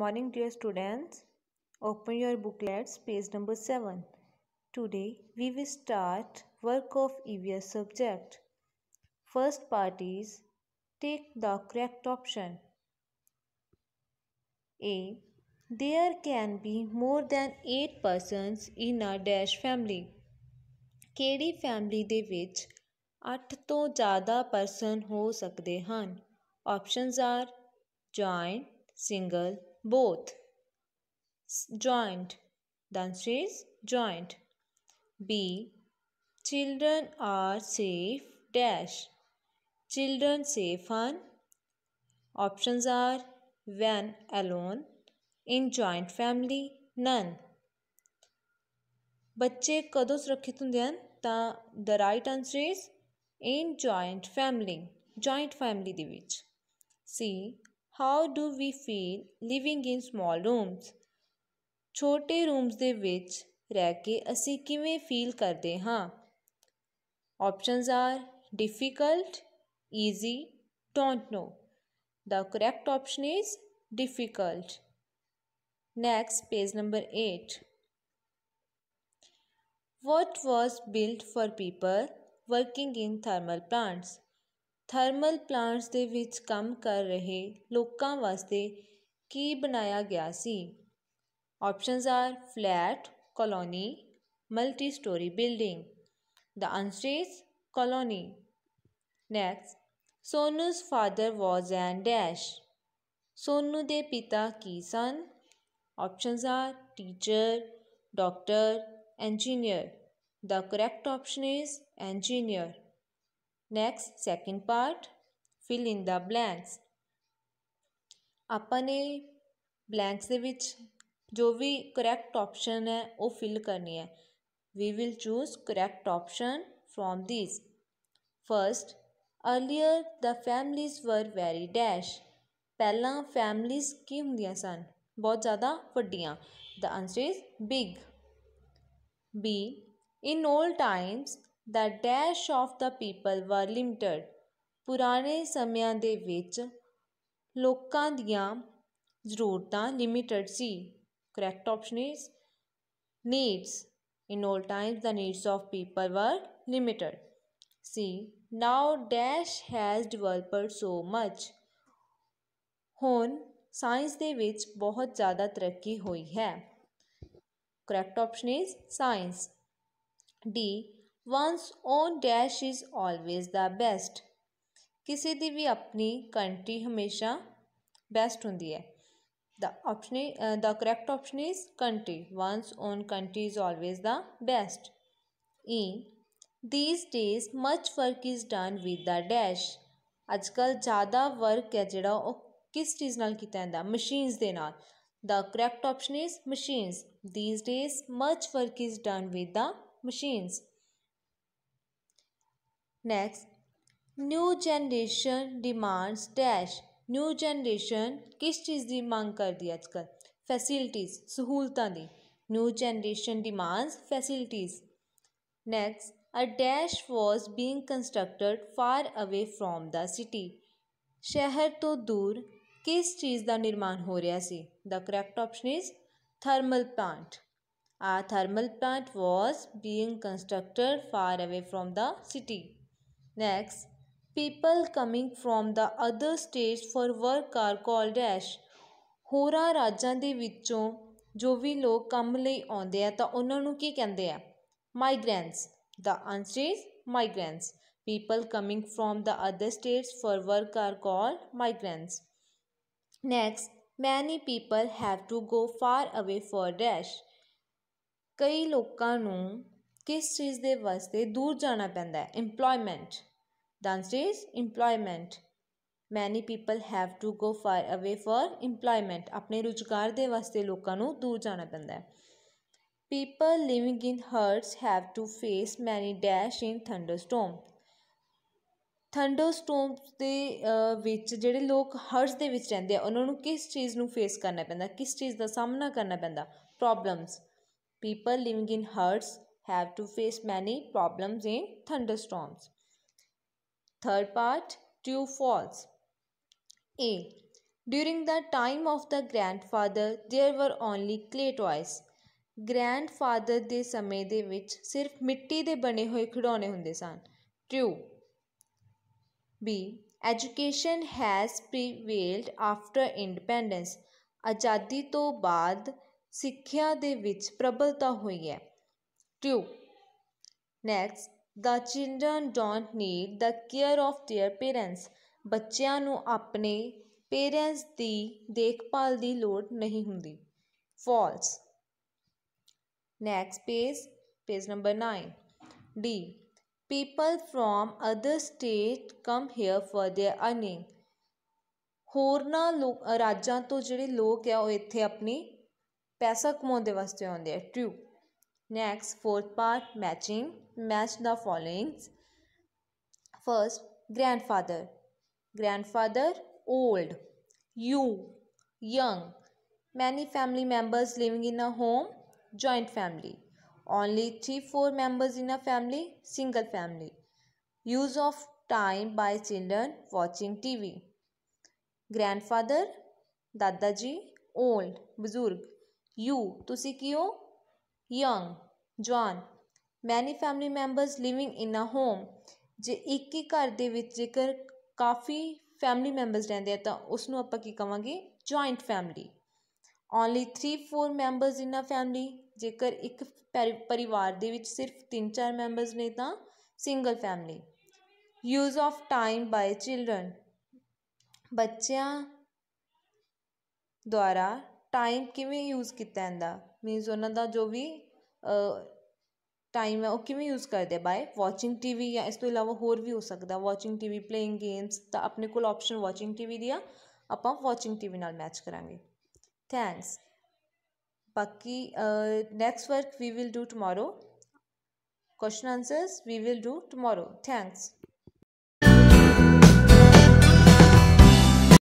morning dear students. Open your booklets page number 7. Today we will start work of EVS subject. First part is take the correct option. A. There can be more than 8 persons in a dash family. ਕਿਹੜੀ family de vich 8 ਤੋਂ ਜ਼ਿਆਦਾ person ਹੋ ਸਕਦੇ ਹਨ Options are joint, single both joint the answer is joint b children are safe dash children safe on options are when alone in joint family none ਬੱਚੇ ਕਦੋਂ ਸੁਰੱਖਿਅਤ ਹੁੰਦੇ ਹਨ the right answer is in joint family joint family ਦੇ ਵਿੱਚ c how do we feel living in small rooms ਛੋਟੇ rooms ਦੇ ਵਿੱਚ ਰਹਿ ਕੇ ਅਸੀਂ ਕਿਵੇਂ ਫੀਲ ਕਰਦੇ ਹਾਂ options are difficult easy don't know the correct option is difficult next page number 8 what was built for people working in thermal plants thermal plants ਦੇ ਵਿੱਚ ਕੰਮ ਕਰ ਰਹੇ ਲੋਕਾਂ ਵਾਸਤੇ ਕੀ ਬਣਾਇਆ ਗਿਆ ਸੀ options are flat colony multi story building the answer is colony next sonu's father was an dash sonu ਦੇ ਪਿਤਾ ਕੀ ਸਨ options are teacher doctor engineer the correct option is engineer next second part fill in the blanks ਆਪਾਂ ਨੇ blanks ਦੇ ਵਿੱਚ ਜੋ ਵੀ correct option ਹੈ ਉਹ ਫਿਲ ਕਰਨੀ ਹੈ we will choose correct option from these first earlier the families were very dash ਪਹਿਲਾਂ families ਕੀ ਹੁੰਦੀਆਂ ਸਨ ਬਹੁਤ ਜ਼ਿਆਦਾ ਵੱਡੀਆਂ the answer is big b in old times the dash of the people were limited ਪੁਰਾਣੇ ਸਮਿਆਂ ਦੇ ਵਿੱਚ ਲੋਕਾਂ ਦੀਆਂ ਜ਼ਰੂਰਤਾਂ ਲਿਮਿਟਿਡ ਸੀ correct option is needs in all times the needs of people were limited see now dash has developed so much ਹੁਣ science ਦੇ ਵਿੱਚ ਬਹੁਤ ਜ਼ਿਆਦਾ ਤਰੱਕੀ ਹੋਈ ਹੈ correct option is science D one's own dash is always the best किसी की भी अपनी कंट्री हमेशा बेस्ट होंगी है the option the correct option is country one's own country is always the best E these days much work is done with the dash अजक ज़्यादा work है जोड़ा वह किस चीज़ ना मशीनस के न the correct option is machines these days much work is done with the machines next new generation demands dash new generation किस चीज़ की मांग करती है अजकल फैसिलिटीज़ सहूलत की new generation demands facilities next a dash was being constructed far away from the city शहर तो दूर किस चीज़ का निर्माण हो रहा है the correct option is thermal plant a thermal plant was being constructed far away from the city Next, people coming from the other states for work are called as ਹੋਰਾਂ ਰਾਜਾਂ ਦੇ ਵਿੱਚੋਂ ਜੋ ਵੀ ਲੋਕ ਕੰਮ ਲਈ ਆਉਂਦੇ ਆ ਤਾਂ ਉਹਨਾਂ ਨੂੰ ਕੀ ਕਹਿੰਦੇ ਆ migrants the answer is migrants people coming from the other states for work are called migrants. Next, many people have to go far away for dash. ਕਈ ਲੋਕਾਂ ਨੂੰ ਕਿਸ ਚੀਜ਼ ਦੇ ਵਾਸਤੇ ਦੂਰ ਜਾਣਾ ਪੈਂਦਾ ਹੈ ਏਮਪਲੋਇਮੈਂਟ ਦੈਂਸਟ is employment many people have to go far away for employment ਆਪਣੇ ਰੁਜ਼ਗਾਰ ਦੇ ਵਾਸਤੇ ਲੋਕਾਂ ਨੂੰ ਦੂਰ ਜਾਣਾ ਪੈਂਦਾ ਹੈ people living in huts have to face many dash in thunderstorm thunderstorm ਦੇ ਵਿੱਚ ਜਿਹੜੇ ਲੋਕ ਹਰਟਸ ਦੇ ਵਿੱਚ ਰਹਿੰਦੇ ਆ ਉਹਨਾਂ ਨੂੰ ਕਿਸ ਚੀਜ਼ ਨੂੰ ਫੇਸ ਕਰਨਾ ਪੈਂਦਾ ਕਿਸ ਚੀਜ਼ ਦਾ ਸਾਹਮਣਾ ਕਰਨਾ ਪੈਂਦਾ problems people living in huts have to face many problems in thunderstorms. Third part, true false. A. During the time of the grandfather, there were only clay toys. Grandfather ਦੇ ਸਮੇਂ ਦੇ ਵਿੱਚ ਸਿਰਫ ਮਿੱਟੀ ਦੇ ਬਣੇ ਹੋਏ ਖਿਡੌਣੇ ਹੁੰਦੇ ਸਨ true B education has prevailed after independence ਆਜ਼ਾਦੀ ਤੋਂ ਬਾਅਦ ਸਿੱਖਿਆ ਦੇ ਵਿੱਚ ਪ੍ਰਬਲਤਾ ਹੋਈ ਹੈ stew. Next, the children don't need the care of their parents. ਬੱਚਿਆਂ ਨੂੰ ਆਪਣੇ ਪੇਰੈਂਟਸ ਦੀ ਦੇਖਭਾਲ ਦੀ ਲੋੜ ਨਹੀਂ ਹੁੰਦੀ false next page page number 9 D people from other state come here for their earning ਹੋਰਨਾਂ ਰਾਜਾਂ ਤੋਂ ਜਿਹੜੇ ਲੋਕ ਆ ਉਹ ਇੱਥੇ ਆਪਣੀ ਪੈਸਾ ਕਮਾਉਣ ਦੇ ਵਾਸਤੇ ਆਉਂਦੇ ਆ true Next, fourth part matching. Match the following. First, grandfather. Grandfather, old. You, young. Many family members living in a home, joint family. Only 3 4 members in a family, single family. Use of time by children watching TV. Grandfather, dadaji old, बुजुर्ग. You, tusikyo. Young ਜਵਾਨ many family members living in a home ਜੇ ਇੱਕ ਹੀ ਘਰ ਦੇ ਵਿੱਚ ਜੇਕਰ ਕਾਫੀ family members ਰਹਿੰਦੇ ਆ ਤਾਂ ਉਸ ਨੂੰ ਆਪਾਂ ਕੀ ਕਵਾਂਗੇ joint family only 3-4 members in a family ਜੇਕਰ ਇੱਕ ਪਰਿਵਾਰ ਦੇ ਵਿੱਚ ਸਿਰਫ 3-4 ਮੈਂਬਰਸ ਨੇ ਤਾਂ single family use of time by children ਬੱਚਿਆਂ ਦੁਆਰਾ टाइम किमें यूज़ किया इंता मीनस उन्होंने जो भी टाइम है वह किमें यूज़ कर दिया बाय वॉचिंग टीवी या इस तो इलावा होर भी हो सकता वॉचिंग टीवी प्लेइंग गेम्स तो अपने कोप्शन वॉचिंग टीवी दी आप वॉचिंग टीवी मैच करा थैंक्स बाकी next work we will do tomorrow question answer we will do tomorrow thanks